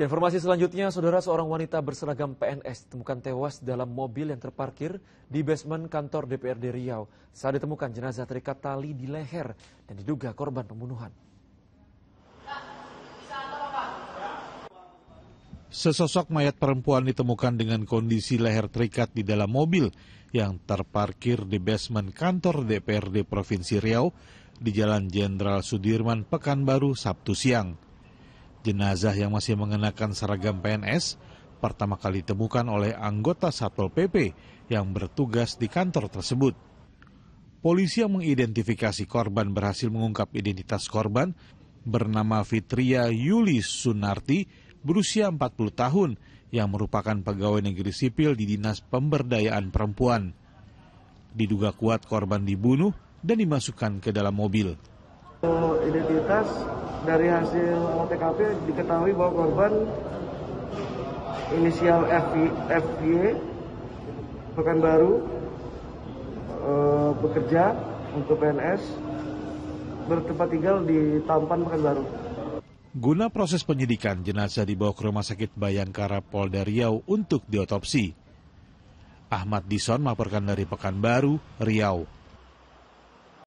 Ke informasi selanjutnya, saudara seorang wanita berseragam PNS ditemukan tewas dalam mobil yang terparkir di basement kantor DPRD Riau saat ditemukan jenazah terikat tali di leher dan diduga korban pembunuhan. Sesosok mayat perempuan ditemukan dengan kondisi leher terikat di dalam mobil yang terparkir di basement kantor DPRD Provinsi Riau di Jalan Jenderal Sudirman, Pekanbaru, Sabtu siang. Jenazah yang masih mengenakan seragam PNS pertama kali ditemukan oleh anggota Satpol PP yang bertugas di kantor tersebut. Polisi yang mengidentifikasi korban berhasil mengungkap identitas korban bernama Fitria Yuli Sunarti berusia 40 tahun yang merupakan pegawai negeri sipil di Dinas Pemberdayaan Perempuan. Diduga kuat korban dibunuh dan dimasukkan ke dalam mobil identitas dari hasil tkp diketahui bahwa korban inisial FY e, Pekanbaru eh, bekerja untuk PNS bertempat tinggal di Tampan Pekanbaru. Guna proses penyidikan, jenazah dibawa ke Rumah Sakit Bayangkara Polda Riau untuk diotopsi. Ahmad Dison melaporkan dari Pekanbaru, Riau.